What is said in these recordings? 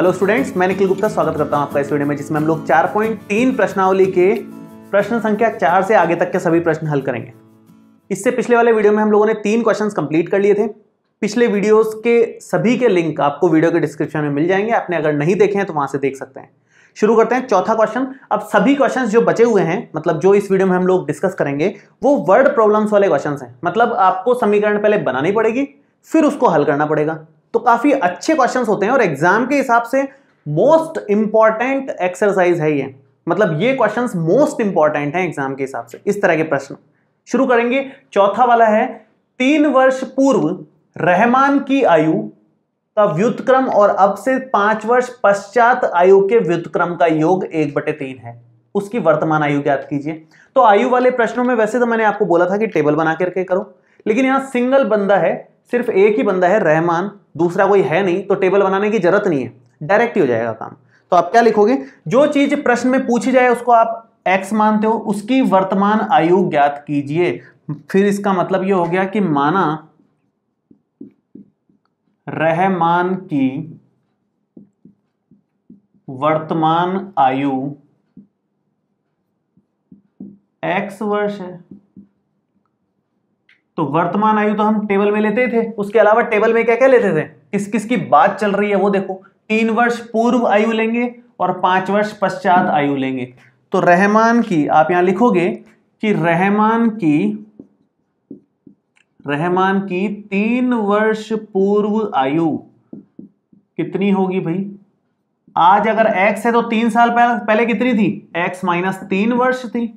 hello students मैं निखिल गुप्ता स्वागत करता हूं आपका इस वीडियो में जिसमें हम लोग 4.3 प्रश्नावली के प्रश्न संख्या चार से आगे तक के सभी प्रश्न हल करेंगे इससे पिछले वाले वीडियो में हम लोगों ने तीन क्वेश्चन कंप्लीट कर लिए थे पिछले वीडियोस के सभी के लिंक आपको वीडियो के डिस्क्रिप्शन में मिल जाएंगे आपने अगर नहीं देखे हैं तो वहां से देख सकते हैं शुरू करते हैं चौथा क्वेश्चन अब सभी क्वेश्चन जो बचे हुए हैं मतलब जो इस वीडियो में हम लोग डिस्कस करेंगे वो वर्ड प्रॉब्लम्स वाले क्वेश्चन हैं मतलब आपको समीकरण पहले बनानी पड़ेगी फिर उसको हल करना पड़ेगा तो काफ़ी अच्छे क्वेश्चंस होते हैं और एग्जाम के हिसाब से मोस्ट इंपॉर्टेंट एक्सरसाइज है ये मतलब ये क्वेश्चंस मोस्ट इंपॉर्टेंट हैं एग्जाम के हिसाब से इस तरह के प्रश्न शुरू करेंगे चौथा वाला है तीन वर्ष पूर्व रहमान की आयु का व्युतक्रम और अब से पांच वर्ष पश्चात आयु के व्युतक्रम का योग एक बटे तीन है उसकी वर्तमान आयु ज्ञात कीजिए तो आयु वाले प्रश्नों में वैसे तो मैंने आपको बोला था कि टेबल बना करके करो लेकिन यहां सिंगल बंदा है सिर्फ एक ही बंदा है रहमान दूसरा कोई है नहीं तो टेबल बनाने की जरूरत नहीं है डायरेक्ट ही हो जाएगा काम तो आप क्या लिखोगे जो चीज प्रश्न में पूछी जाए उसको आप एक्स मानते हो उसकी वर्तमान आयु ज्ञात कीजिए फिर इसका मतलब यह हो गया कि माना रहमान की वर्तमान आयु एक्स वर्ष है तो वर्तमान आयु तो हम टेबल में लेते थे उसके अलावा टेबल में क्या क्या लेते थे किस किस की बात चल रही है वो देखो तीन वर्ष पूर्व आयु लेंगे और पांच वर्ष पश्चात आयु लेंगे तो रहमान की आप यहां लिखोगे कि रहमान की रहमान की तीन वर्ष पूर्व आयु कितनी होगी भाई आज अगर x है तो तीन साल पहले कितनी थी x माइनस तीन वर्ष थी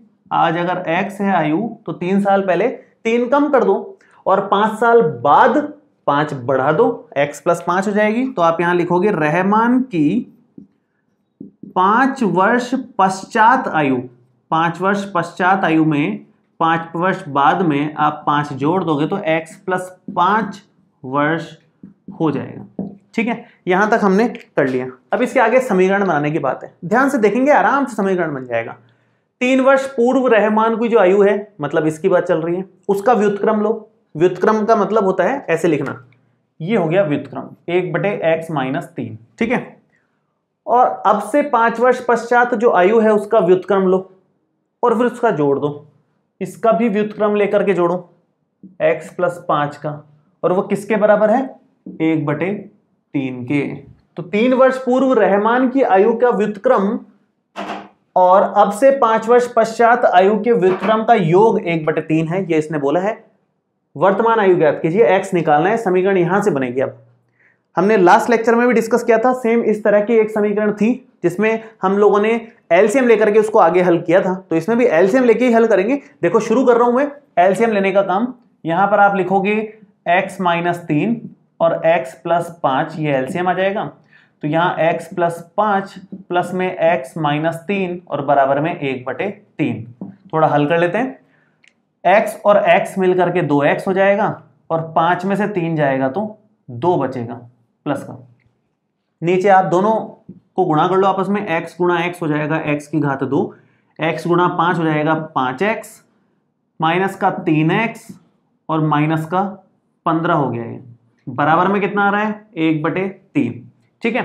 आज अगर x है आयु तो तीन साल पहले तीन कम कर दो और पांच साल बाद पांच बढ़ा दो एक्स प्लस पांच हो जाएगी तो आप यहां लिखोगे रहमान की पांच वर्ष पश्चात आयु पांच वर्ष पश्चात आयु में पांच वर्ष बाद में आप पांच जोड़ दोगे तो x प्लस पांच वर्ष हो जाएगा ठीक है यहां तक हमने कर लिया अब इसके आगे समीकरण बनाने की बात है ध्यान से देखेंगे आराम से समीकरण बन जाएगा तीन वर्ष पूर्व रहमान की जो आयु है मतलब इसकी बात चल रही है उसका व्युतक्रम लो व्युतक्रम का मतलब होता है ऐसे लिखना ये हो गया व्युतक्रम एक बटे एक्स माइनस तीन ठीक है और अब से पांच वर्ष पश्चात जो आयु है उसका व्युतक्रम लो और फिर उसका जोड़ दो इसका भी व्युतक्रम लेकर के जोड़ो एक्स प्लस पांच का और वो किसके बराबर है एक बटे तीन के तो तीन वर्ष पूर्व रहमान की आयु का व्युतक्रम और अब से पांच वर्ष पश्चात आयु के विक्रम का योग एक बटे तीन है ये इसने बोला है वर्तमान आयु ज्ञात कीजिए एक्स निकालना है समीकरण यहां से बनेगी अब हमने लास्ट लेक्चर में भी डिस्कस किया था सेम इस तरह की एक समीकरण थी जिसमें हम लोगों ने एलसीएम लेकर के उसको आगे हल किया था तो इसमें भी एलसीएम लेके ही हल करेंगे देखो शुरू कर रहा हूं मैं एलसीएम लेने का काम यहां पर आप लिखोगे एक्स माइनस तीन और एक्स प्लस पांच ये एलसीएम आ जाएगा तो यहाँ x प्लस पाँच प्लस में x माइनस तीन और बराबर में एक बटे तीन थोड़ा हल कर लेते हैं x और x मिल करके दो एक्स हो जाएगा और पाँच में से तीन जाएगा तो दो बचेगा प्लस का नीचे आप दोनों को गुणा कर लो आपस में x गुणा एक्स हो जाएगा x की घात दो x गुणा पाँच हो जाएगा पाँच एक्स माइनस का तीन एक्स और माइनस का पंद्रह हो गया ये बराबर में कितना आ रहा है एक बटे तीन ठीक है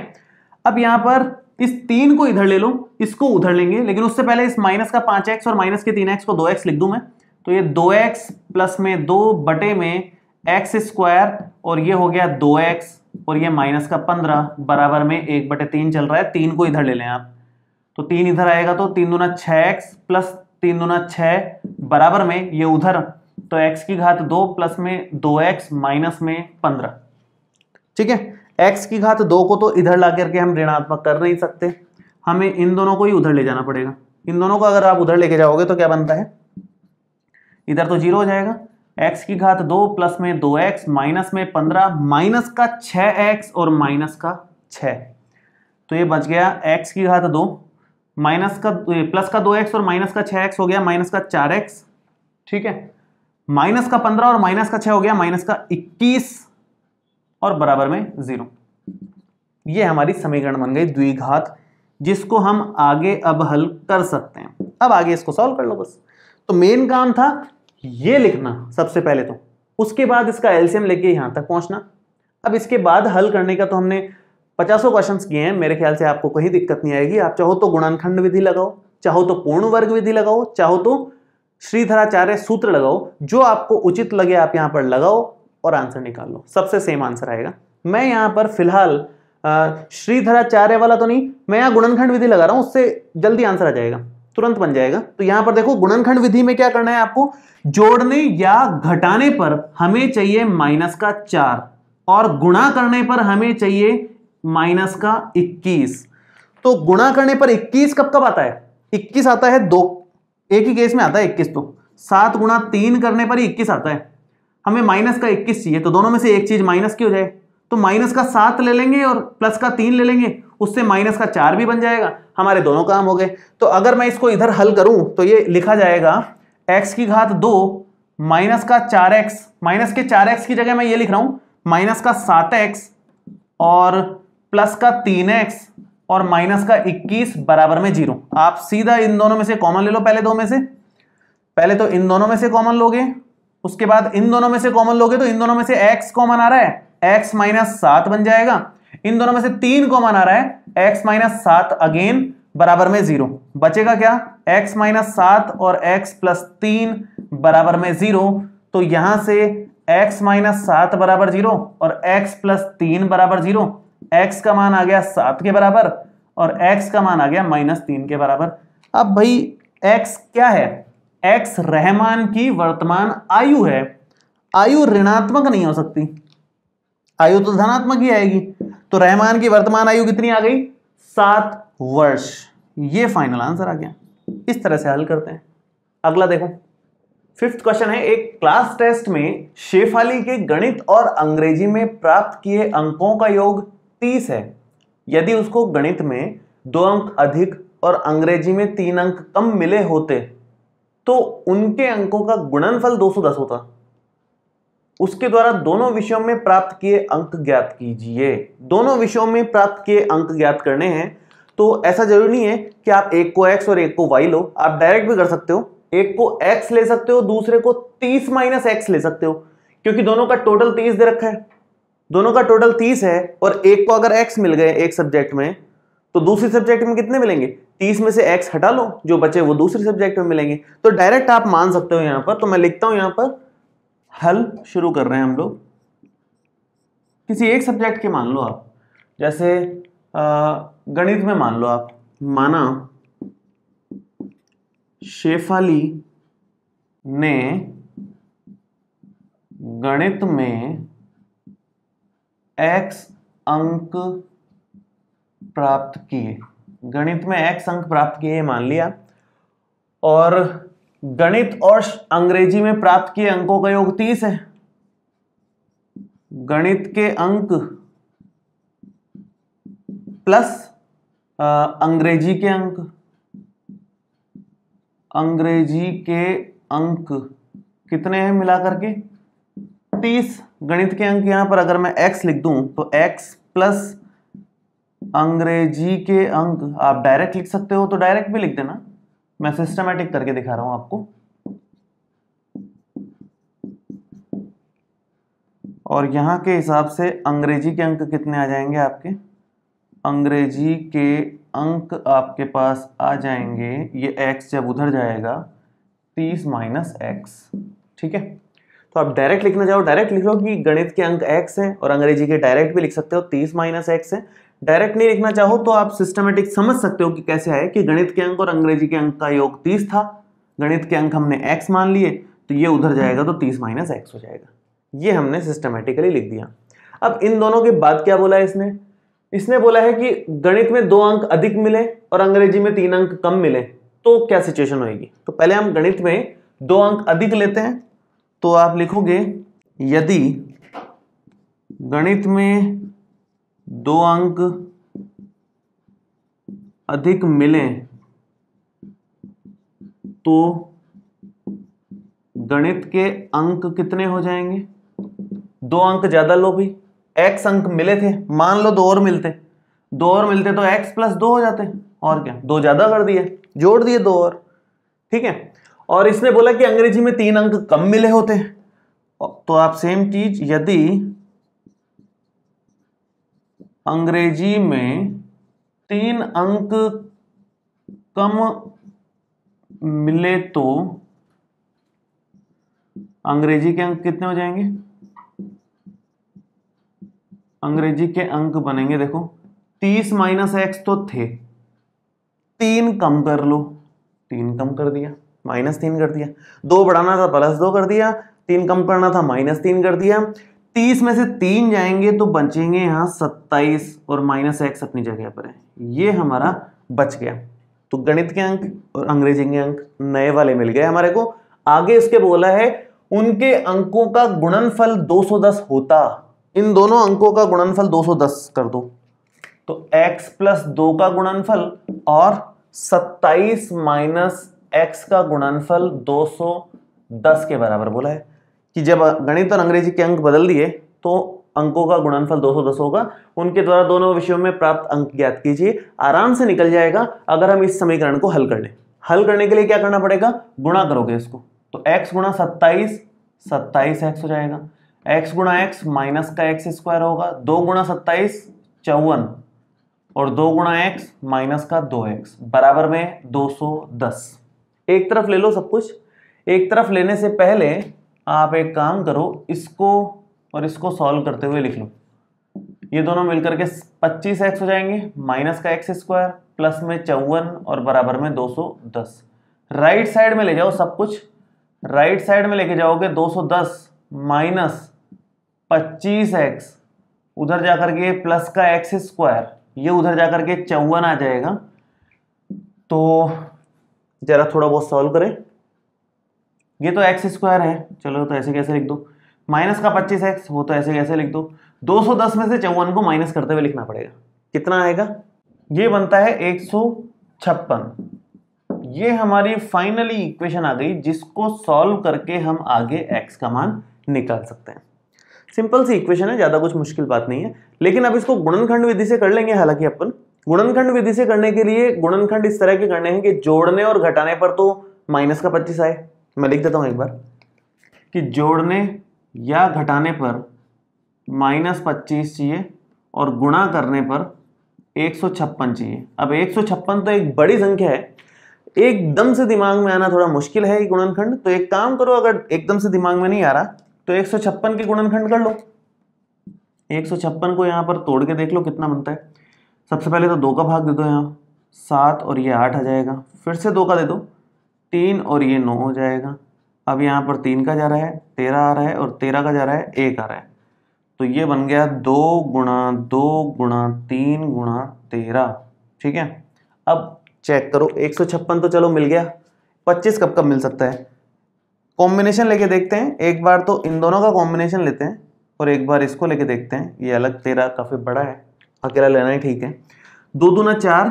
अब यहां पर इस तीन को इधर ले लो इसको उधर लेंगे लेकिन उससे पहले इस माइनस का पांच एक्स और माइनस के तीन एक्स को दो एक्स लिख दू मैं तो ये दो एक्स प्लस में दो बटे में एक्स स्क्वायर और ये हो गया दो एक्स और ये माइनस का पंद्रह बराबर में एक बटे तीन चल रहा है तीन को इधर ले लें आप तो तीन इधर आएगा तो तीन दुना छ एक्स प्लस तीन दुना छ बराबर में ये उधर तो एक्स की घात दो प्लस में दो एक्स माइनस में पंद्रह ठीक है एक्स की घात दो को तो इधर ला करके हम ऋणात्मक कर नहीं सकते हमें इन दोनों को ही उधर ले जाना पड़ेगा इन दोनों को अगर आप उधर लेके जाओगे तो क्या बनता है इधर तो जीरो हो जाएगा एक्स की घात दो प्लस में दो एक्स माइनस में पंद्रह माइनस का छ एक्स और माइनस का छ तो ये बच गया एक्स की घात दो माइनस का प्लस का दो एक्स और माइनस का छ एक्स हो गया माइनस का चार एक्स ठीक है माइनस का पंद्रह और माइनस का छ हो गया माइनस का इक्कीस और बराबर में जीरो ये हमारी समीकरण बन गई द्विघात जिसको हम आगे अब हल कर सकते हैं अब आगे इसको सॉल्व कर लो बस तो मेन काम था ये लिखना सबसे पहले तो उसके बाद इसका एल्सियम लेके यहां तक पहुंचना अब इसके बाद हल करने का तो हमने पचासों क्वेश्चंस किए हैं मेरे ख्याल से आपको कहीं दिक्कत नहीं आएगी आप चाहो तो गुणानखंड विधि लगाओ चाहो तो पूर्ण वर्ग विधि लगाओ चाहो तो श्रीधराचार्य सूत्र लगाओ जो आपको उचित लगे आप यहां पर लगाओ और आंसर निकाल लो सबसे सेम आंसर आएगा मैं यहां पर फिलहाल श्रीधराचार्य वाला तो नहीं मैं यहां गुणनखंड विधि लगा रहा हूं उससे जल्दी आंसर आ जाएगा तुरंत बन जाएगा तो यहां पर देखो गुणनखंड विधि में क्या करना है आपको जोड़ने या घटाने पर हमें चाहिए माइनस का चार और गुणा करने पर हमें चाहिए माइनस का इक्कीस तो गुणा करने पर इक्कीस कब कब आता है इक्कीस आता है दो एक ही केस में आता है इक्कीस तो सात गुणा तीन करने पर ही इक्कीस आता है हमें माइनस का इक्कीस चाहिए तो दोनों में से एक चीज़ माइनस की हो जाए तो माइनस का सात ले लेंगे और प्लस का तीन ले लेंगे उससे माइनस का चार भी बन जाएगा हमारे दोनों काम हो गए तो अगर मैं इसको इधर हल करूं तो ये लिखा जाएगा एक्स की घात दो माइनस का चार एक्स माइनस के चार एक्स की जगह मैं ये लिख रहा हूं माइनस का सात एक्स और प्लस का तीन एक्स और माइनस का इक्कीस बराबर में जीरो आप सीधा इन दोनों में से कॉमन ले लो पहले दो में से पहले तो इन दोनों में से कॉमन लोगे उसके बाद इन दोनों में से कॉमन लोगे तो इन दोनों में से x कॉमन आ रहा है x माइनस सात बन जाएगा इन दोनों में से तीन कॉमन आ रहा है x माइनस सात अगेन बराबर में जीरो बचेगा क्या x माइनस सात और x प्लस तीन बराबर में जीरो तो यहां से x माइनस सात बराबर जीरो और x प्लस तीन बराबर जीरो x का मान आ गया सात के बराबर और x का मान आ गया माइनस तीन के बराबर अब भाई x क्या है एक्स रहमान की वर्तमान आयु है आयु ऋणात्मक नहीं हो सकती आयु तो धनात्मक ही आएगी तो रहमान की वर्तमान आयु कितनी आ गई सात वर्ष ये फाइनल आंसर आ गया इस तरह से हल करते हैं अगला देखो फिफ्थ क्वेश्चन है एक क्लास टेस्ट में शेफाली के गणित और अंग्रेजी में प्राप्त किए अंकों का योग तीस है यदि उसको गणित में दो अंक अधिक और अंग्रेजी में तीन अंक कम मिले होते तो उनके अंकों का गुणनफल 210 होता उसके द्वारा दोनों विषयों में प्राप्त किए अंक ज्ञात कीजिए दोनों विषयों में प्राप्त किए अंक ज्ञात करने हैं तो ऐसा जरूरी नहीं है कि आप एक को एक्स और एक को वाई लो आप डायरेक्ट भी कर सकते हो एक को एक्स ले सकते हो दूसरे को तीस माइनस एक्स ले सकते हो क्योंकि दोनों का टोटल तीस दे रखा है दोनों का टोटल तीस है और एक को अगर एक्स मिल गए एक सब्जेक्ट में तो दूसरे सब्जेक्ट में कितने मिलेंगे तीस में से एक्स हटा लो जो बचे वो दूसरे सब्जेक्ट में मिलेंगे तो डायरेक्ट आप मान सकते हो यहां पर तो मैं लिखता हूं यहां पर हल शुरू कर रहे हैं हम लोग किसी एक सब्जेक्ट के मान लो आप जैसे गणित में मान लो आप माना शेफाली ने गणित में x अंक प्राप्त किए गणित में एक्स अंक प्राप्त किए मान लिया और गणित और अंग्रेजी में प्राप्त किए अंकों का योग तीस है गणित के अंक प्लस आ, अंग्रेजी के अंक अंग्रेजी के अंक कितने हैं मिला करके तीस गणित के अंक यहां पर अगर मैं एक्स लिख दूं तो एक्स प्लस अंग्रेजी के अंक आप डायरेक्ट लिख सकते हो तो डायरेक्ट भी लिख देना मैं सिस्टमेटिक करके दिखा रहा हूं आपको और यहां के हिसाब से अंग्रेजी के अंक कितने आ जाएंगे आपके अंग्रेजी के अंक आपके पास आ जाएंगे ये x जब उधर जाएगा 30 माइनस एक्स ठीक है तो आप डायरेक्ट लिखना चाहो डायरेक्ट लिख लो कि गणित के अंक x हैं और अंग्रेजी के डायरेक्ट भी लिख सकते हो 30 माइनस एक्स है डायरेक्ट नहीं लिखना चाहो तो आप सिस्टमेटिक समझ सकते हो कि कैसे आए कि गणित के अंक और अंग्रेजी के अंक का योग तीस था गणित के अंक हमने एक्स मान लिए तो ये उधर जाएगा तो तीस माइनस एक्स हो जाएगा ये हमने सिस्टमेटिकली लिख दिया अब इन दोनों के बाद क्या बोला है इसने इसने बोला है कि गणित में दो अंक अधिक मिले और अंग्रेजी में तीन अंक कम मिले तो क्या सिचुएशन होगी तो पहले हम गणित में दो अंक अधिक लेते हैं तो आप लिखोगे यदि गणित में दो अंक अधिक मिले तो गणित के अंक कितने हो जाएंगे दो अंक ज्यादा लो भी एक्स अंक मिले थे मान लो दो और मिलते दो और मिलते तो एक्स प्लस दो हो जाते और क्या दो ज्यादा कर दिए जोड़ दिए दो और ठीक है और इसने बोला कि अंग्रेजी में तीन अंक कम मिले होते तो आप सेम चीज यदि अंग्रेजी में तीन अंक कम मिले तो अंग्रेजी के अंक कितने हो जाएंगे अंग्रेजी के अंक बनेंगे देखो तीस माइनस एक्स तो थे तीन कम कर लो तीन कम कर दिया माइनस तीन कर दिया दो बढ़ाना था प्लस दो कर दिया तीन कम करना था माइनस तीन कर दिया 30 में से तीन जाएंगे तो बचेंगे यहां सत्ताईस और माइनस एक्स अपनी जगह पर है ये हमारा बच गया तो गणित के अंक और अंग्रेजी के अंक नए वाले मिल गए हमारे को आगे इसके बोला है उनके अंकों का गुणनफल 210 होता इन दोनों अंकों का गुणनफल 210 कर दो तो x प्लस दो का गुणनफल और 27 माइनस एक्स का गुणनफल 210 के बराबर बोला है कि जब गणित और अंग्रेजी के अंक बदल दिए तो अंकों का गुणनफल 210 होगा उनके द्वारा दोनों विषयों में प्राप्त अंक ज्ञात कीजिए आराम से निकल जाएगा अगर हम इस समीकरण को हल कर लें हल करने के लिए क्या करना पड़ेगा गुणा करोगे इसको तो x गुणा सत्ताईस सत्ताईस एक्स हो जाएगा x गुणा एक्स माइनस का एक्स स्क्वायर होगा दो गुणा सत्ताईस चौवन और दो गुणा एक्स माइनस का दो एक्स बराबर में दो सौ दस एक तरफ ले लो सब कुछ एक तरफ लेने से पहले आप एक काम करो इसको और इसको सॉल्व करते हुए लिख लो ये दोनों मिलकर के पच्चीस एक्स हो जाएंगे माइनस का एक्स स्क्वायर प्लस में चौवन और बराबर में 210 राइट साइड में ले जाओ सब कुछ राइट साइड में लेके जाओगे 210 माइनस एक्स उधर जाकर के प्लस का एक्स स्क्वायर ये उधर जाकर के चौवन आ जाएगा तो ज़रा थोड़ा बहुत सॉल्व करें ये तो एक्स स्क्वायर है चलो तो ऐसे कैसे लिख दो माइनस का पच्चीस एक्स हो तो ऐसे कैसे लिख दो 210 में से चौवन को माइनस करते हुए लिखना पड़ेगा कितना आएगा ये बनता है एक ये हमारी फाइनली इक्वेशन आ गई जिसको सॉल्व करके हम आगे x का मान निकाल सकते हैं सिंपल सी इक्वेशन है ज़्यादा कुछ मुश्किल बात नहीं है लेकिन अब इसको गुणनखंड विधि से कर लेंगे हालांकि अपन गुणनखंड विधि से करने के लिए गुणनखंड इस तरह के करने हैं कि जोड़ने और घटाने पर तो माइनस का पच्चीस आए मैं लिख देता हूँ एक बार कि जोड़ने या घटाने पर माइनस पच्चीस चाहिए और गुणा करने पर एक सौ छप्पन चाहिए अब एक सौ छप्पन तो एक बड़ी संख्या है एकदम से दिमाग में आना थोड़ा मुश्किल है गुणनखंड तो एक काम करो अगर एकदम से दिमाग में नहीं आ रहा तो एक सौ छप्पन के गुणनखंड कर लो एक सौ छप्पन को यहाँ पर तोड़ के देख लो कितना बनता है सबसे पहले तो दो का भाग दे दो यहाँ सात और ये यह आठ आ जाएगा फिर से दो का दे दो तीन और ये नौ हो जाएगा अब यहाँ पर तीन का जा रहा है तेरह आ रहा है और तेरह का जा रहा है एक आ रहा है तो ये बन गया दो गुणा दो गुणा तीन गुणा तेरह ठीक है अब चेक करो एक सौ छप्पन तो चलो मिल गया पच्चीस कब कब मिल सकता है कॉम्बिनेशन लेके देखते हैं एक बार तो इन दोनों का कॉम्बिनेशन लेते हैं और एक बार इसको लेके देखते हैं ये अलग तेरह काफ़ी बड़ा है अकेला लेना ही ठीक है दो दो ना चार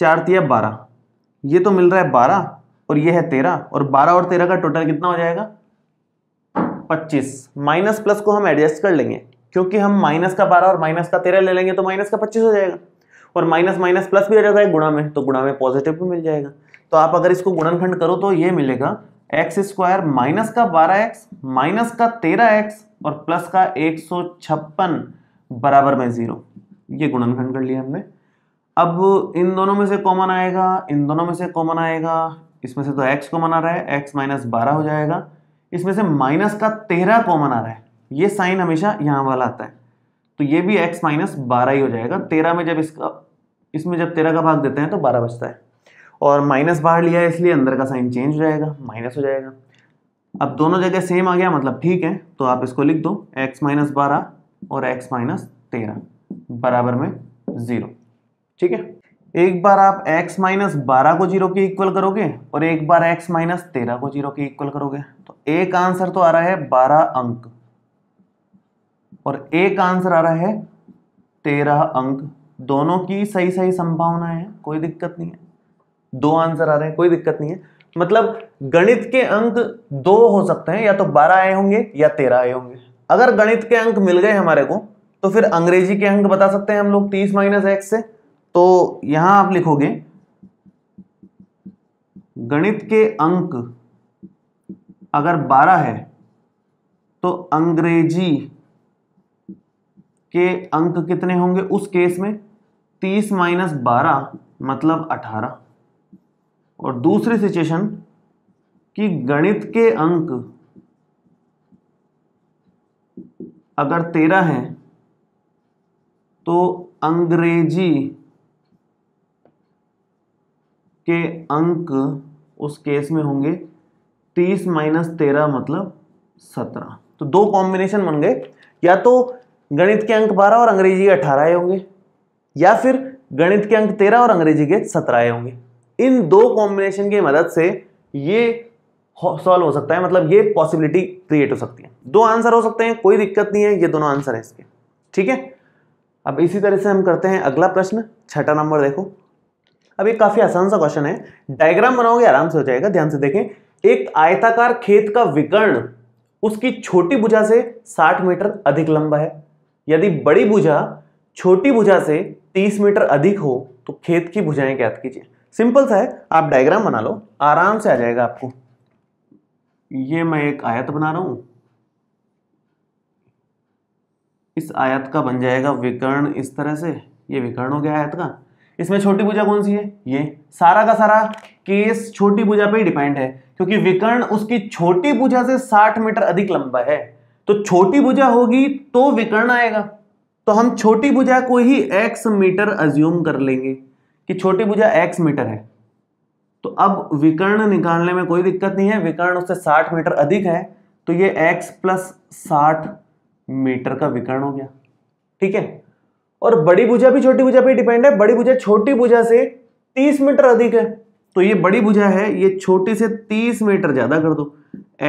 चार तिया बारह ये तो मिल रहा है बारह और ये है तेरह और बारह और तेरह का टोटल कितना हो जाएगा पच्चीस माइनस प्लस को हम एडजस्ट कर लेंगे क्योंकि हम माइनस का बारह और माइनस का तेरह ले लेंगे तो माइनस का पच्चीस हो जाएगा और माइनस माइनस प्लस भी हो जाता है गुणा में तो गुणा में पॉजिटिव भी मिल जाएगा तो आप अगर इसको गुणनखंड करो तो ये मिलेगा एक्स स्क्वायर माइनस का बारह एक्स माइनस का तेरह एक्स और प्लस का एक सौ छप्पन बराबर में जीरो ये गुणनखंड कर लिया हमने अब इन दोनों में से कॉमन आएगा इन दोनों में से कॉमन आएगा इसमें से तो एक्स कॉमन आ रहा है एक्स माइनस बारह हो जाएगा इसमें से माइनस का तेरह कॉमन आ रहा है ये साइन हमेशा यहाँ वाला आता है तो ये भी एक्स माइनस बारह ही हो जाएगा तेरह में जब इसका इसमें जब तेरह का भाग देते हैं तो बारह बचता है और माइनस बाहर लिया है इसलिए अंदर का साइन चेंज हो जाएगा माइनस हो जाएगा अब दोनों जगह सेम आ गया मतलब ठीक है तो आप इसको लिख दो एक्स माइनस बारह और एक्स माइनस तेरह बराबर में ज़ीरो ठीक है एक बार आप x माइनस बारह को जीरो के इक्वल करोगे और एक बार x माइनस तेरह को जीरो के इक्वल करोगे तो एक आंसर तो आ रहा है बारह अंक और एक आंसर आ रहा है तेरह अंक दोनों की सही सही संभावना है कोई दिक्कत नहीं है दो आंसर आ रहे हैं कोई दिक्कत नहीं है मतलब गणित के अंक दो हो सकते हैं या तो बारह आए होंगे या तेरह आए होंगे अगर गणित के अंक मिल गए हमारे को तो फिर अंग्रेजी के अंक बता सकते हैं हम लोग तीस माइनस एक्स से तो यहां आप लिखोगे गणित के अंक अगर 12 है तो अंग्रेजी के अंक कितने होंगे उस केस में 30 माइनस बारह मतलब 18 और दूसरी सिचुएशन कि गणित के अंक अगर 13 है तो अंग्रेजी के अंक उस केस में होंगे तीस माइनस तेरह मतलब सत्रह तो दो कॉम्बिनेशन बन गए या तो गणित के अंक बारह और अंग्रेजी के अठारह होंगे या फिर गणित के अंक तेरह और अंग्रेजी के सत्रह होंगे इन दो कॉम्बिनेशन की मदद से ये सॉल्व हो सकता है मतलब ये पॉसिबिलिटी क्रिएट हो सकती है दो आंसर हो सकते हैं कोई दिक्कत नहीं है ये दोनों आंसर है इसके ठीक है अब इसी तरह से हम करते हैं अगला प्रश्न छठा नंबर देखो अब ये काफ़ी आसान सा क्वेश्चन है डायग्राम बनाओगे आराम से हो जाएगा ध्यान से देखें एक आयताकार खेत का विकर्ण उसकी छोटी भुजा से 60 मीटर अधिक लंबा है यदि बड़ी भुजा छोटी भुजा से 30 मीटर अधिक हो तो खेत की भुजाएं ज्ञात कीजिए सिंपल सा है आप डायग्राम बना लो आराम से आ जाएगा आपको ये मैं एक आयत बना रहा हूं इस आयत का बन जाएगा विकर्ण इस तरह से ये विकर्ण हो गया आयत का इसमें छोटी पूजा कौन सी है ये सारा का सारा केस छोटी पूजा पे डिपेंड है क्योंकि विकर्ण उसकी छोटी पूजा से 60 मीटर अधिक लंबा है तो छोटी पूजा होगी तो विकर्ण आएगा तो हम छोटी पूजा को ही एक्स मीटर अज्यूम कर लेंगे कि छोटी पूजा एक्स मीटर है तो अब विकर्ण निकालने में कोई दिक्कत नहीं है विकर्ण उससे साठ मीटर अधिक है तो ये एक्स प्लस साठ मीटर का विकर्ण हो गया ठीक है और बड़ी भुजा भी छोटी भुजा पे डिपेंड है बड़ी भुजा छोटी भुजा से तीस मीटर अधिक है तो ये बड़ी भुजा है ये छोटी से तीस मीटर ज्यादा कर दो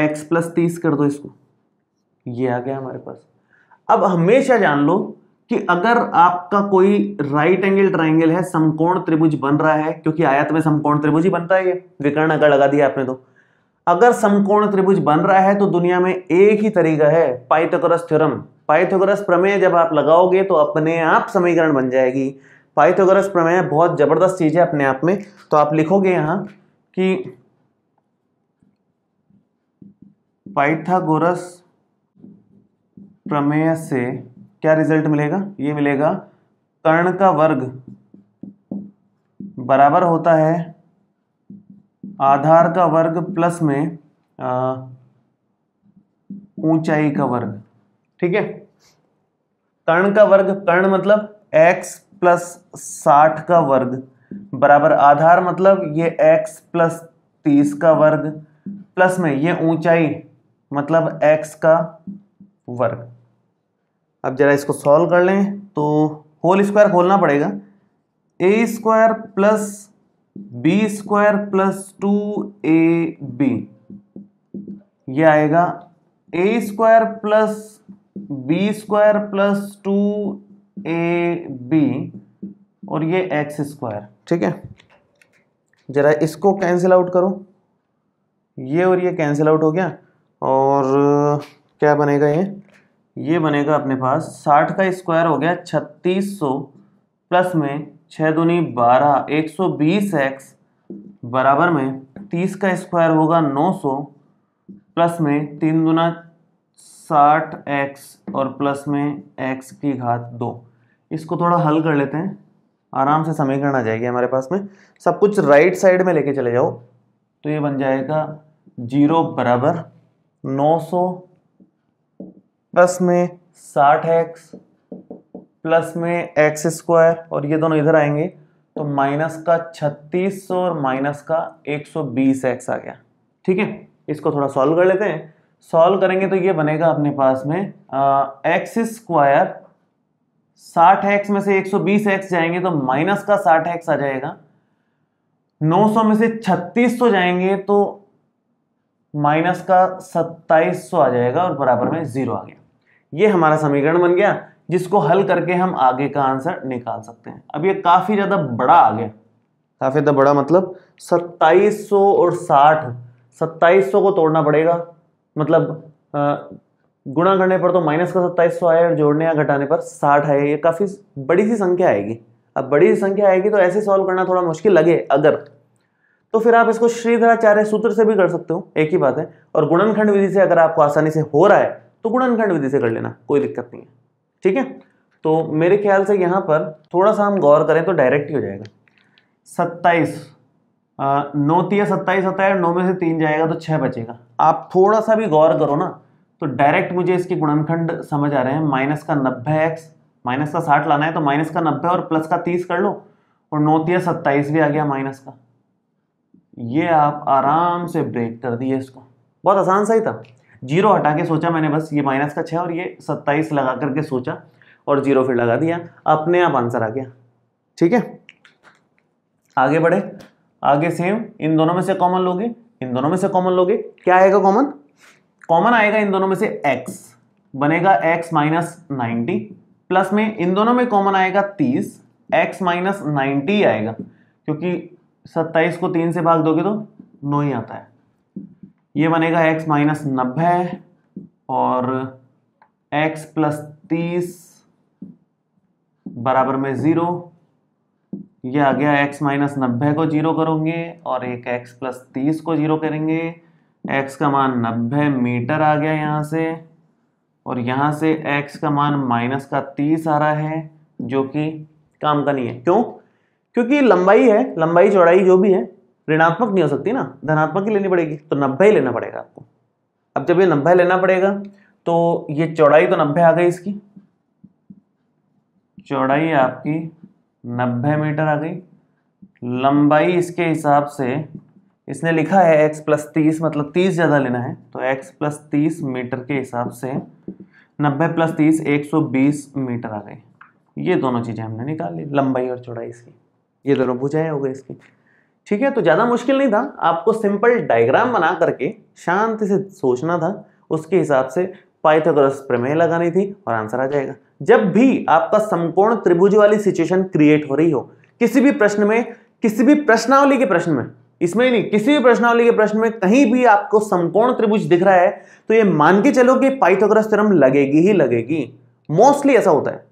एक्स प्लस तीस कर दो इसको ये आ गया हमारे पास अब हमेशा जान लो कि अगर आपका कोई राइट एंगल ट्राइंगल है समकोण त्रिभुज बन रहा है क्योंकि आयत में समकोण त्रिभुज ही बनता है ये विकर्ण अगर लगा दिया आपने तो अगर समकोण त्रिभुज बन रहा है तो दुनिया में एक ही तरीका है पाइथागोरस थ्योरम पाइथागोरस प्रमेय जब आप लगाओगे तो अपने आप समीकरण बन जाएगी पाइथागोरस प्रमेय बहुत ज़बरदस्त चीज़ है अपने आप में तो आप लिखोगे यहां कि पाइथागोरस प्रमेय से क्या रिजल्ट मिलेगा ये मिलेगा कर्ण का वर्ग बराबर होता है आधार का वर्ग प्लस में ऊंचाई का वर्ग ठीक है कर्ण का वर्ग कर्ण मतलब x प्लस साठ का वर्ग बराबर आधार मतलब ये x प्लस तीस का वर्ग प्लस में ये ऊंचाई मतलब x का वर्ग अब जरा इसको सॉल्व कर लें तो होल स्क्वायर खोलना पड़ेगा A square plus B square plus two A B ये आएगा A square plus B square plus two A B और ये एक्स स्क्वायर ठीक है जरा इसको कैंसिल आउट करो ये और ये कैंसिल आउट हो गया और क्या बनेगा ये ये बनेगा अपने पास साठ का स्क्वायर हो गया छत्तीस सौ प्लस में छः दूनी बारह एक सौ बीस एक्स बराबर में तीस का स्क्वायर होगा नौ सौ प्लस में तीन गुना साठ एक्स और प्लस में एक्स की घात दो इसको थोड़ा हल कर लेते हैं आराम से समीकरण आ जाएगी हमारे पास में सब कुछ राइट साइड में लेके चले जाओ तो ये बन जाएगा जीरो बराबर नौ सौ प्लस में साठ एक्स प्लस में एक्स स्क्वायर और ये दोनों इधर आएंगे तो माइनस का छत्तीस और माइनस का एक सौ बीस एक्स आ गया ठीक है इसको थोड़ा सॉल्व कर लेते हैं सॉल्व करेंगे तो ये बनेगा अपने पास में एक्स स्क्वायर साठ एक्स में से बीस एक्स जाएंगे तो माइनस का साठ एक्स आ जाएगा 900 में से 3600 जाएंगे तो माइनस का 2700 आ जाएगा और बराबर में जीरो आ गया ये हमारा समीकरण बन गया जिसको हल करके हम आगे का आंसर निकाल सकते हैं अब ये काफ़ी ज़्यादा बड़ा आ गया काफ़ी ज़्यादा बड़ा मतलब 2700 और 60 2700 को तोड़ना पड़ेगा मतलब गुणा करने पर तो माइनस का सत्ताईस सौ आया और जोड़ने या घटाने पर साठ आया ये काफ़ी बड़ी सी संख्या आएगी अब बड़ी सी संख्या आएगी तो ऐसे सॉल्व करना थोड़ा मुश्किल लगे अगर तो फिर आप इसको श्रीधराचार्य सूत्र से भी कर सकते हो एक ही बात है और गुणनखंड विधि से अगर आपको आसानी से हो रहा है तो गुणनखंड विधि से कर लेना कोई दिक्कत नहीं है ठीक है तो मेरे ख्याल से यहाँ पर थोड़ा सा हम गौर करें तो डायरेक्ट ही हो जाएगा सत्ताईस नौ तीस सत्ताईस सत्ताईस नौ में से तीन जाएगा तो छः बचेगा आप थोड़ा सा भी गौर करो ना तो डायरेक्ट मुझे इसके गुणनखंड समझ आ रहे हैं माइनस का नब्बे एक्स माइनस का साठ लाना है तो माइनस का नब्बे और प्लस का तीस कर लो और नौ तीस सत्ताईस भी आ गया माइनस का ये आप आराम से ब्रेक कर दिए इसको बहुत आसान सा ही था जीरो हटा के सोचा मैंने बस ये माइनस का छः और ये सत्ताईस लगा करके सोचा और जीरो फिर लगा दिया अपने आप आंसर आ गया ठीक है आगे बढ़े आगे सेम इन दोनों में से कॉमन लोगे इन दोनों में से कॉमन लोगे क्या आएगा कॉमन कॉमन आएगा इन दोनों में से x बनेगा x माइनस नाइन्टी प्लस में इन दोनों में कॉमन आएगा तीस x माइनस नाइन्टी आएगा क्योंकि सत्ताईस को तीन से भाग दोगे तो नो ही आता है ये बनेगा x माइनस नब्बे और x प्लस तीस बराबर में ज़ीरो ये आ गया x माइनस नब्बे को जीरो करोगे और एक x प्लस तीस को जीरो करेंगे x का मान नब्बे मीटर आ गया यहाँ से और यहाँ से x का मान माइनस का तीस आ रहा है जो कि काम का नहीं है क्यों क्योंकि लंबाई है लंबाई चौड़ाई जो भी है ऋणात्मक नहीं हो सकती ना धनात्मक ही लेनी पड़ेगी तो नब्बे ही लेना पड़ेगा आपको अब जब ये नब्बे लेना पड़ेगा तो ये चौड़ाई तो नब्बे आ गई इसकी चौड़ाई आपकी नब्बे मीटर आ गई लंबाई इसके हिसाब से इसने लिखा है x प्लस तीस मतलब तीस ज़्यादा लेना है तो x प्लस तीस मीटर के हिसाब से नब्बे प्लस तीस एक सौ बीस मीटर आ गई ये दोनों चीज़ें हमने निकाल ली लंबाई और चौड़ाई इसकी ये दोनों बुझाए हो गए इसकी ठीक है तो ज़्यादा मुश्किल नहीं था आपको सिंपल डायग्राम बना करके शांति से सोचना था उसके हिसाब से पाइथागोरस प्रमेय लगानी थी और आंसर आ जाएगा जब भी आपका समकोण त्रिभुज वाली सिचुएशन क्रिएट हो रही हो किसी भी प्रश्न में किसी भी प्रश्नावली के प्रश्न में इसमें नहीं किसी भी प्रश्नावली के प्रश्न में कहीं भी आपको समकोण त्रिभुज दिख रहा है तो ये मान के चलो कि पाइथोग्रस थ्योरम लगेगी ही लगेगी मोस्टली ऐसा होता है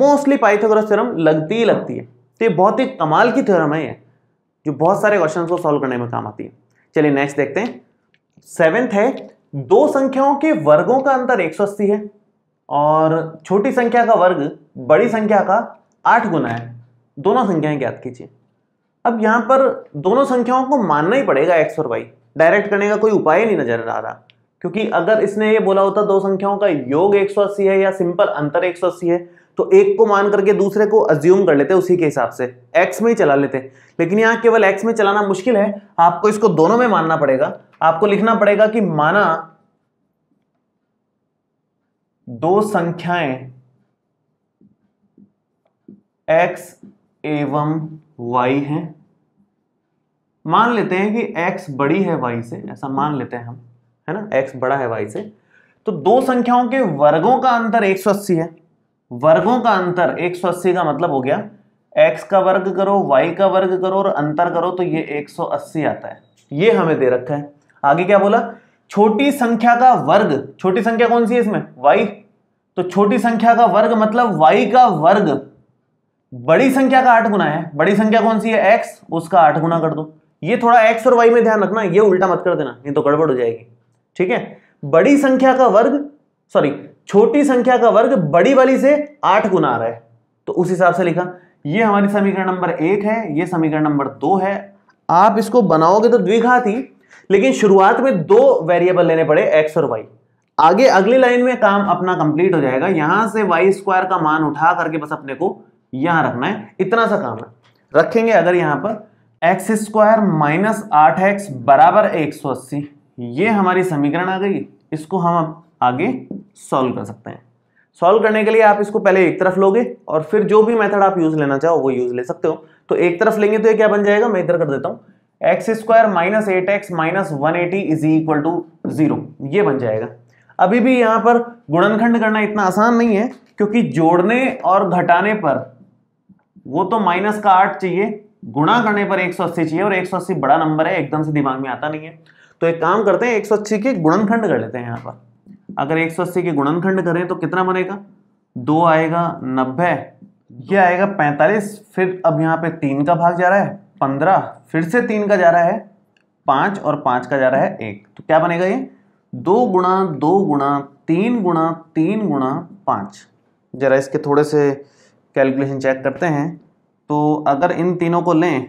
मोस्टली पाइथोग्रस थ्योरम लगती ही लगती है तो ये बहुत ही कमाल की थ्योरम है ये जो बहुत सारे क्वेश्चन को सॉल्व करने में काम आती है चलिए नेक्स्ट देखते हैं सेवेंथ है दो संख्याओं के वर्गों का अंतर अस्सी है और छोटी संख्या का वर्ग बड़ी संख्या का आठ गुना है दोनों संख्याएं ज्ञात कीजिए अब यहाँ पर दोनों संख्याओं को मानना ही पड़ेगा एक्स और वाई डायरेक्ट करने का कोई उपाय नहीं नजर आ रहा क्योंकि अगर इसने ये बोला होता दो संख्याओं का योग एक है या सिंपल अंतर एक है तो एक को मान करके दूसरे को अज्यूम कर लेते उसी के हिसाब से एक्स में ही चला लेते लेकिन यहाँ केवल एक्स में चलाना मुश्किल है आपको इसको दोनों में मानना पड़ेगा आपको लिखना पड़ेगा कि माना दो संख्याएं x एवं y हैं मान लेते हैं कि x बड़ी है y से ऐसा मान लेते हैं हम है ना x बड़ा है y से तो दो संख्याओं के वर्गों का अंतर 180 है वर्गों का अंतर 180 का मतलब हो गया x का वर्ग करो y का वर्ग करो और अंतर करो तो ये 180 आता है ये हमें दे रखा है आगे क्या बोला छोटी संख्या का वर्ग छोटी संख्या कौन सी है इसमें y तो छोटी संख्या का वर्ग मतलब वाई का वर्ग बड़ी संख्या का आठ गुना है बड़ी संख्या कौन सी है एक्स उसका आठ गुना कर दो ये थोड़ा एक्स और वाई में ध्यान रखना ये उल्टा मत कर देना नहीं तो गड़बड़ हो जाएगी ठीक है बड़ी संख्या का वर्ग सॉरी छोटी संख्या का वर्ग बड़ी वाली से आठ गुना आ रहा है तो उस हिसाब से लिखा ये हमारी समीकरण नंबर एक है ये समीकरण नंबर दो है आप इसको बनाओगे तो द्विघाती लेकिन शुरुआत में दो वेरिएबल लेने पड़े एक्स और वाई आगे अगली लाइन में काम अपना कंप्लीट हो जाएगा यहां से वाई स्क्वायर का मान उठा करके बस अपने को यहां रखना है इतना सा काम है रखेंगे अगर यहां पर एक्स स्क्वायर माइनस आठ एक्स बराबर एक सौ अस्सी ये हमारी समीकरण आ गई इसको हम अब आगे सॉल्व कर सकते हैं सॉल्व करने के लिए आप इसको पहले एक तरफ लोगे और फिर जो भी मेथड आप यूज लेना चाहो वो यूज ले सकते हो तो एक तरफ लेंगे तो ये क्या बन जाएगा मैं इधर कर देता हूँ x square minus eight x minus one eighty is equal to zero बन जाएगा अभी भी यहां पर गुणनखंड करना इतना आसान नहीं है क्योंकि जोड़ने और घटाने पर वो तो माइनस का आठ चाहिए गुणा करने पर एक चाहिए और एक बड़ा नंबर है एकदम से दिमाग में आता नहीं है तो एक काम करते हैं अस्सी के गुणनखंड कर लेते हैं यहां पर अगर अस्सी के गुणनखंड करें तो कितना बनेगा दो आएगा नब्बे ये आएगा पैंतालीस फिर अब यहाँ पे तीन का भाग जा रहा है पंद्रह फिर से तीन का जा रहा है पांच और पांच का जा रहा है एक तो क्या बनेगा ये दो गुणा दो गुणा तीन गुणा तीन गुणा पाँच ज़रा इसके थोड़े से कैलकुलेशन चेक करते हैं तो अगर इन तीनों को लें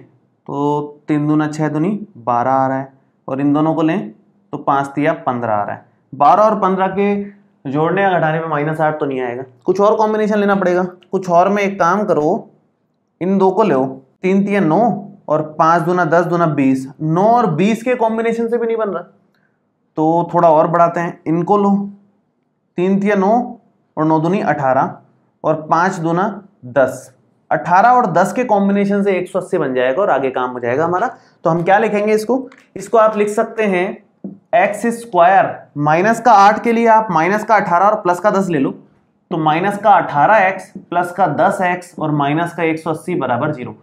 तो तीन दुना छः दुनी बारह आ रहा है और इन दोनों को लें तो पाँच तिया पंद्रह आ रहा है बारह और पंद्रह के जोड़ने या घटाने में माइनस आठ तो नहीं आएगा कुछ और कॉम्बिनेशन लेना पड़ेगा कुछ और में एक काम करो इन दो को लो तीन तिया नौ और पाँच दुना दस दुना बीस नौ और बीस के कॉम्बिनेशन से भी नहीं बन रहा तो थोड़ा और बढ़ाते हैं इनको लो तीन तिया नौ और नौ दूनी अठारह और पांच दूना दस अठारह और दस के कॉम्बिनेशन से एक सौ अस्सी बन जाएगा और आगे काम हो जाएगा हमारा तो हम क्या लिखेंगे इसको इसको आप लिख सकते हैं एक्स स्क्वायर माइनस का आठ के लिए आप माइनस का अठारह और प्लस का दस ले लो तो माइनस का अठारह एक्स प्लस का दस एक्स और माइनस का एक सौ अस्सी बराबर जीरो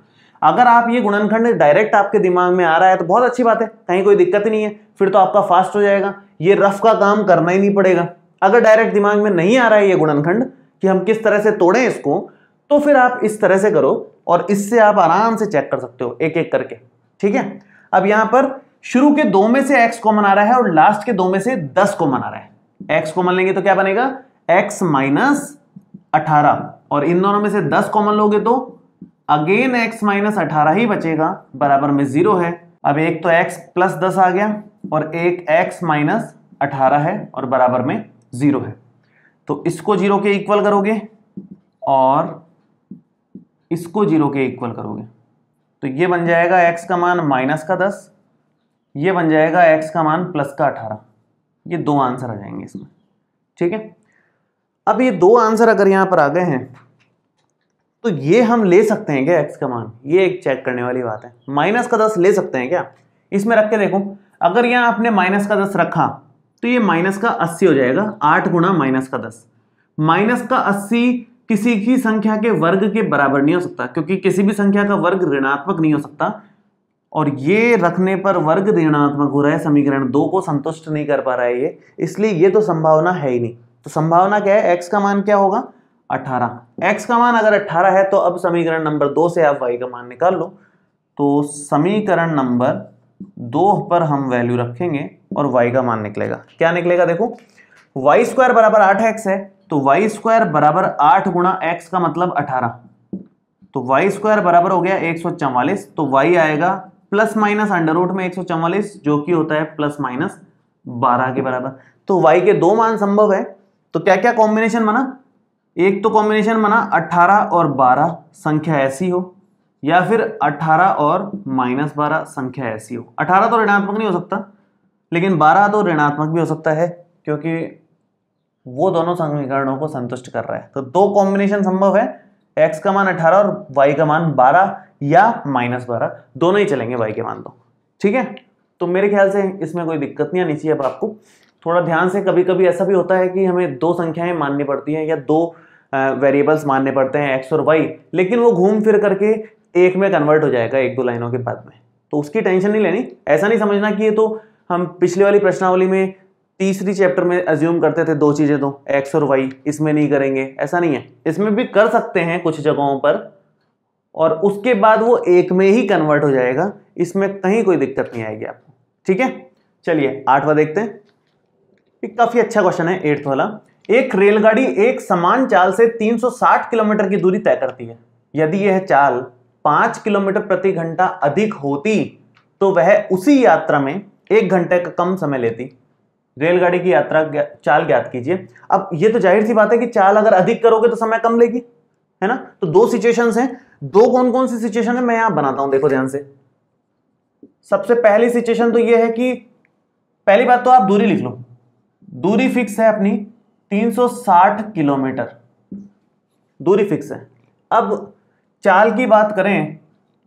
अगर आप ये गुणनखंड डायरेक्ट आपके दिमाग में आ रहा है तो बहुत अच्छी बात है कहीं कोई दिक्कत नहीं है फिर तो आपका फास्ट हो जाएगा ये रफ का काम करना ही नहीं पड़ेगा अगर डायरेक्ट दिमाग में नहीं आ रहा है ये गुणनखंड कि हम किस तरह से तोड़ें इसको तो फिर आप इस तरह से करो और इससे आप आराम से चेक कर सकते हो एक एक करके ठीक है अब यहां पर शुरू के दो में से एक्स कॉमन आ रहा है और लास्ट के दो में से दस कॉमन आ रहा है एक्स कॉमन लेंगे तो क्या बनेगा एक्स माइनस अठारह और इन दोनों में से दस कॉमन लोगे तो अगेन एक्स माइनस अठारह ही बचेगा बराबर में जीरो है अब एक तो एक्स प्लस दस आ गया और एक x माइनस अठारह है और बराबर में ज़ीरो है तो इसको जीरो के इक्वल करोगे और इसको जीरो के इक्वल करोगे तो ये बन जाएगा x का मान माइनस का दस ये बन जाएगा x का मान प्लस का अठारह ये दो आंसर आ जाएंगे इसमें ठीक है अब ये दो आंसर अगर यहाँ पर आ गए हैं तो ये हम ले सकते हैं क्या एक्स का मान ये एक चेक करने वाली बात है माइनस का दस ले सकते हैं क्या इसमें रख के देखो अगर यहाँ आपने माइनस का दस रखा तो ये माइनस का अस्सी हो जाएगा आठ गुना माइनस का दस माइनस का अस्सी किसी की संख्या के वर्ग के बराबर नहीं हो सकता क्योंकि किसी भी संख्या का वर्ग ऋणात्मक नहीं हो सकता और ये रखने पर वर्ग ऋणात्मक हो रहा है समीकरण दो को संतुष्ट नहीं कर पा रहा है ये इसलिए ये तो संभावना है ही नहीं तो संभावना क्या है एक्स का मान क्या होगा अठारह एक्स का मान अगर अट्ठारह है तो अब समीकरण नंबर दो से आप वाई का मान निकाल लो तो समीकरण नंबर दो पर हम वैल्यू रखेंगे और वाई का मान निकलेगा क्या निकलेगा देखो वाई स्क्वायर बराबर आठ एक्स है तो वाई स्क्वायर बराबर आठ गुणा एक्स का मतलब अठारह तो वाई स्क्वायर बराबर हो गया एक सौ चवालीस तो वाई आएगा प्लस माइनस अंडर रूट में एक सौ चवालीस जो कि होता है प्लस माइनस बारह के बराबर तो वाई के दो मान संभव है तो क्या क्या कॉम्बिनेशन बना एक तो कॉम्बिनेशन बना अट्ठारह और बारह संख्या ऐसी हो या फिर 18 और माइनस बारह संख्या ऐसी हो 18 तो ऋणात्मक नहीं हो सकता लेकिन 12 तो ऋणात्मक भी हो सकता है क्योंकि वो दोनों समीकरणों को संतुष्ट कर रहा है तो दो कॉम्बिनेशन संभव है एक्स का मान 18 और वाई का मान 12 या माइनस बारह दोनों ही चलेंगे वाई के मान तो ठीक है तो मेरे ख्याल से इसमें कोई दिक्कत नहीं आनी चाहिए अब आपको थोड़ा ध्यान से कभी कभी ऐसा भी होता है कि हमें दो संख्याएं माननी पड़ती हैं या दो वेरिएबल्स मानने पड़ते हैं एक्स और वाई लेकिन वो घूम फिर करके एक में कन्वर्ट हो जाएगा एक दो लाइनों के बाद में तो उसकी टेंशन नहीं लेनी ऐसा नहीं समझना कि ये तो हम पिछले वाली प्रश्नावली में तीसरी चैप्टर में एज्यूम करते थे दो चीज़ें तो एक्स और वाई इसमें नहीं करेंगे ऐसा नहीं है इसमें भी कर सकते हैं कुछ जगहों पर और उसके बाद वो एक में ही कन्वर्ट हो जाएगा इसमें कहीं कोई दिक्कत नहीं आएगी आपको ठीक है चलिए आठवा देखते हैं एक काफ़ी अच्छा क्वेश्चन है एट्थ वाला एक रेलगाड़ी एक समान चाल से 360 किलोमीटर की दूरी तय करती है यदि यह चाल पांच किलोमीटर प्रति घंटा अधिक होती तो वह उसी यात्रा में एक घंटे का कम समय लेती रेलगाड़ी की यात्रा चाल ज्ञात कीजिए अब ये तो जाहिर सी बात है कि चाल अगर अधिक करोगे तो समय कम लेगी है ना तो दो सिचुएशंस हैं दो कौन कौन सी सिचुएशन है मैं यहां बनाता हूं देखो ध्यान से सबसे पहली सिचुएशन तो ये है कि पहली बात तो आप दूरी लिख लो दूरी फिक्स है अपनी 360 किलोमीटर दूरी फिक्स है अब चाल की बात करें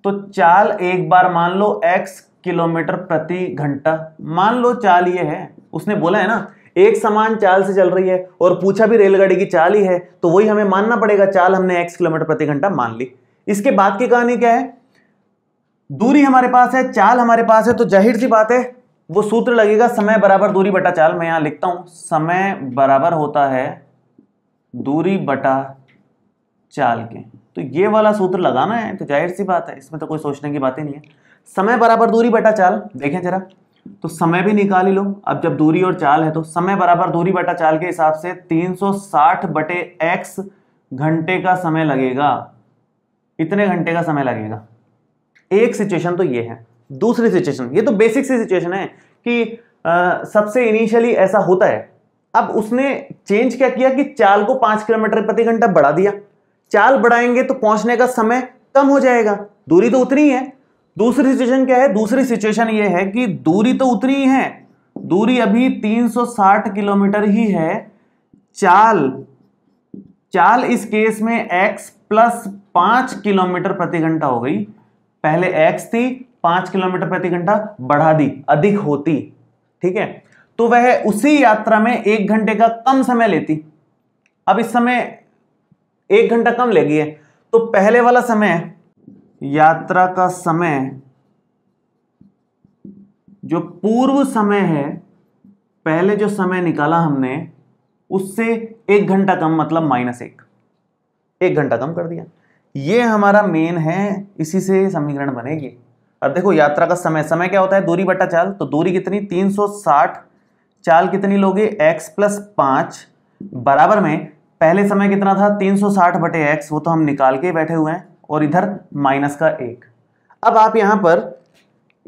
तो चाल एक बार मान लो x किलोमीटर प्रति घंटा मान लो चाल ये है उसने बोला है ना एक समान चाल से चल रही है और पूछा भी रेलगाड़ी की चाल ही है तो वही हमें मानना पड़ेगा चाल हमने x किलोमीटर प्रति घंटा मान ली इसके बाद की कहानी क्या है दूरी हमारे पास है चाल हमारे पास है तो जाहिर सी बात है वो सूत्र लगेगा समय बराबर दूरी बटा चाल मैं यहां लिखता हूं समय बराबर होता है दूरी बटा चाल के तो ये वाला सूत्र लगाना है तो जाहिर सी बात है इसमें तो कोई सोचने की बात ही नहीं है समय बराबर दूरी बटा चाल देखें जरा तो समय भी निकाल ही लो अब जब दूरी और चाल है तो समय बराबर दूरी बटा चाल के हिसाब से 360 बटे एक्स घंटे का समय लगेगा इतने घंटे का समय लगेगा एक सिचुएशन तो ये है दूसरी सिचुएशन ये तो बेसिक सी सिचुएशन है कि आ, सबसे इनिशियली ऐसा होता है अब उसने चेंज क्या किया कि चाल को पांच किलोमीटर प्रति घंटा बढ़ा दिया चाल बढ़ाएंगे तो पहुंचने का समय कम हो जाएगा दूरी तो उतनी है दूसरी सिचुएशन क्या है दूसरी सिचुएशन ये है कि दूरी तो उतनी ही है दूरी अभी 360 किलोमीटर ही है चाल चाल इस केस में x प्लस पांच किलोमीटर प्रति घंटा हो गई पहले x थी पांच किलोमीटर प्रति घंटा बढ़ा दी अधिक होती ठीक है तो वह उसी यात्रा में एक घंटे का कम समय लेती अब इस समय एक घंटा कम लगी है तो पहले वाला समय यात्रा का समय जो पूर्व समय है पहले जो समय निकाला हमने उससे एक घंटा कम मतलब माइनस एक एक घंटा कम कर दिया ये हमारा मेन है इसी से समीकरण बनेगी अब देखो यात्रा का समय समय क्या होता है दूरी बटा चाल तो दूरी कितनी 360 चाल कितनी लोगे x प्लस पाँच बराबर में पहले समय कितना था 360 बटे एक्स वो तो हम निकाल के बैठे हुए हैं और इधर माइनस का एक अब आप यहां पर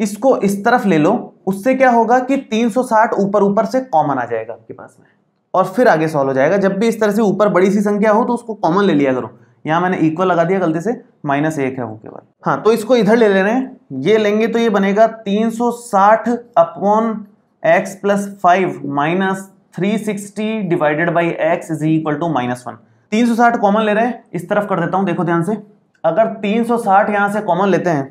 इसको इस तरफ ले लो उससे क्या होगा कि 360 ऊपर ऊपर से कॉमन आ जाएगा आपके पास में और फिर आगे सॉल्व हो जाएगा जब भी इस तरह से ऊपर बड़ी सी संख्या हो तो उसको कॉमन ले लिया करो यहां मैंने इक्वल लगा दिया गलती से माइनस एक है वो केवल हाँ तो इसको इधर ले ले रहे हैं ये लेंगे तो ये बनेगा 360 upon x plus five minus 360 divided by x is equal to minus one तीन कॉमन ले रहे हैं इस तरफ कर देता हूं देखो ध्यान से अगर 360 यहां से कॉमन लेते हैं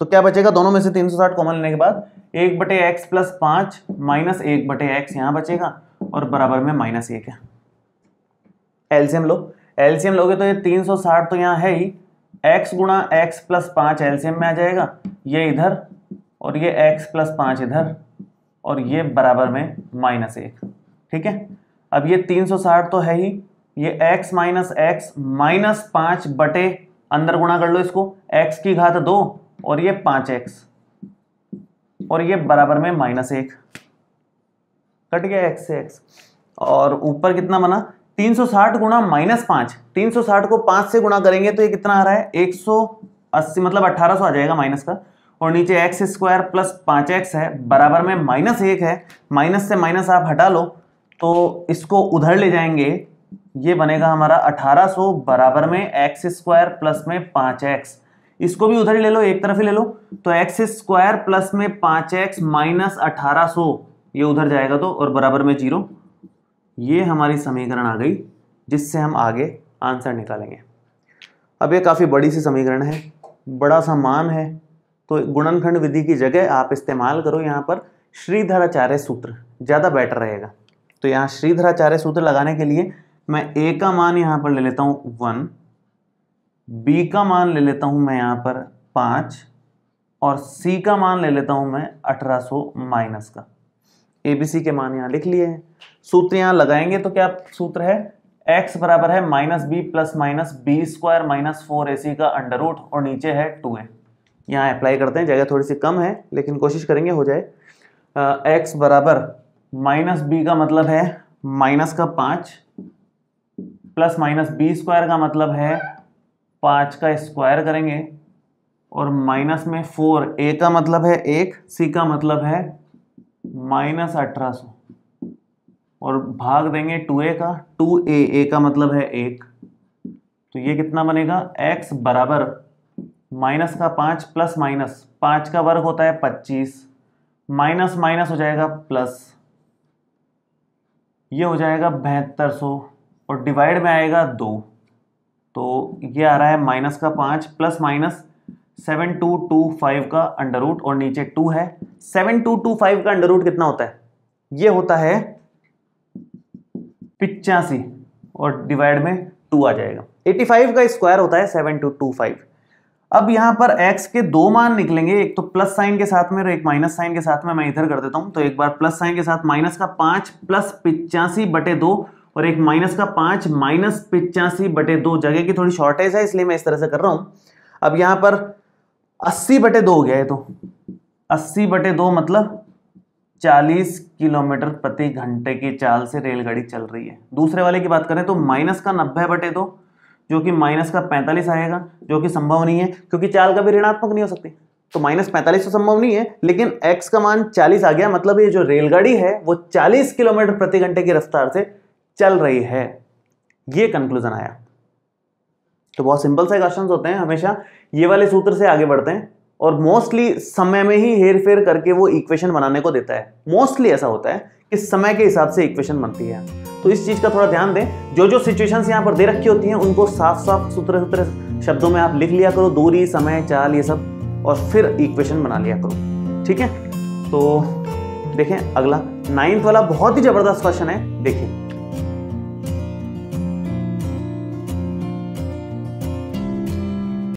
तो क्या बचेगा दोनों में से 360 कॉमन लेने के बाद एक बटे एक्स प्लस पांच माइनस एक बटे एक्स यहाँ बचेगा और बराबर में माइनस एक है एलसीएम लो एलसीएम लोगे तो ये 360 तो यहाँ है ही एक्स गुणा एक्स प्लस पांच एलसीएम में आ जाएगा ये इधर और ये एक्स प्लस पांच इधर और ये बराबर में माइनस एक ठीक है अब ये 360 तो है ही ये x माइनस एक्स माइनस पांच बटे अंदर गुणा कर लो इसको x की घात दो और ये पांच एक्स और ये बराबर में माइनस एक कट गया x से x और ऊपर कितना बना 360 गुणा माइनस पांच तीन को पांच से गुणा करेंगे तो ये कितना आ रहा है 180 मतलब 1800 आ जाएगा माइनस का और नीचे एक्स स्क्वायर प्लस पांच एक्स है बराबर में माइनस एक है माइनस से माइनस आप हटा लो तो इसको उधर ले जाएंगे ये बनेगा हमारा 1800 बराबर में एक्स स्क्वायर प्लस में पाँच एक्स इसको भी उधर ही ले लो एक तरफ ही ले लो तो एक्स स्क्वायर प्लस में पाँच एक्स माइनस अठारह ये उधर जाएगा तो और बराबर में जीरो ये हमारी समीकरण आ गई जिससे हम आगे आंसर निकालेंगे अब ये काफ़ी बड़ी सी समीकरण है बड़ा सा मान है तो गुणनखंड विधि की जगह आप इस्तेमाल करो यहाँ पर श्रीधराचार्य सूत्र ज़्यादा बेटर रहेगा तो यहाँ श्रीधराचार्य सूत्र लगाने के लिए मैं ए का मान यहाँ पर ले लेता हूँ वन बी का मान ले लेता हूँ मैं यहाँ पर पाँच और सी का मान ले लेता हूँ मैं अठारह सौ माइनस का ए बी सी के मान यहाँ लिख लिए हैं सूत्र यहाँ लगाएंगे तो क्या सूत्र है एक्स बराबर है minus B plus minus B square minus four A C का अंडर रूट और नीचे है टू ए यहाँ अप्लाई करते हैं जगह थोड़ी सी कम है लेकिन कोशिश करेंगे हो जाए एक्स बराबर माइनस बी का मतलब है माइनस का पाँच प्लस माइनस बी स्क्वायर का मतलब है पाँच का स्क्वायर करेंगे और माइनस में फोर ए का मतलब है एक सी का मतलब है माइनस अठारह सौ और भाग देंगे टू ए का टू ए ए का मतलब है एक तो ये कितना बनेगा एक्स बराबर माइनस का पाँच प्लस माइनस पाँच का वर्ग होता है पच्चीस माइनस माइनस हो जाएगा प्लस ये हो जाएगा बहत्तर सौ और डिवाइड में आएगा दो तो ये आ रहा है माइनस का पाँच plus minus seven two two five का अंडर रूट और नीचे टू है सेवन टू टू फाइव का अंडर रूट कितना होता है ये होता है पिचासी और डिवाइड में टू आ जाएगा एटी फाइव का स्क्वायर होता है सेवन टू टू फाइव अब यहां पर x के दो मान निकलेंगे एक तो प्लस साइन के साथ में और एक माइनस साइन के साथ में मैं इधर कर देता हूं तो एक बार प्लस साइन के साथ माइनस का पांच प्लस पिचासी बटे दो और एक माइनस का पांच माइनस पिचासी बटे दो जगह की थोड़ी शॉर्टेज है इसलिए मैं इस तरह से कर रहा हूं अब यहां पर अस्सी बटे दो हो गया है तो अस्सी बटे दो मतलब चालीस किलोमीटर प्रति घंटे की चाल से रेलगाड़ी चल रही है दूसरे वाले की बात करें तो माइनस का नब्बे बटे दो जो कि माइनस का पैंतालीस आएगा जो कि संभव नहीं है क्योंकि चाल कभी ऋणात्मक नहीं हो सकती तो माइनस पैंतालीस तो संभव नहीं है लेकिन x का मान 40 आ गया मतलब ये जो रेलगाड़ी है वो 40 किलोमीटर प्रति घंटे की रफ्तार से चल रही है ये कंक्लूजन आया तो बहुत सिंपल से क्वेश्चन होते हैं हमेशा ये वाले सूत्र से आगे बढ़ते हैं और मोस्टली समय में ही हेर फेर करके वो इक्वेशन बनाने को देता है मोस्टली ऐसा होता है कि समय के हिसाब से इक्वेशन बनती है तो इस चीज़ का थोड़ा ध्यान दें जो जो सिचुएशन यहाँ पर दे रखी होती हैं उनको साफ साफ सूत्र सूत्र शब्दों में आप लिख लिया करो दूरी समय चाल ये सब और फिर इक्वेशन बना लिया करो ठीक है तो देखें अगला नाइन्थ वाला बहुत ही ज़बरदस्त क्वेश्चन है देखें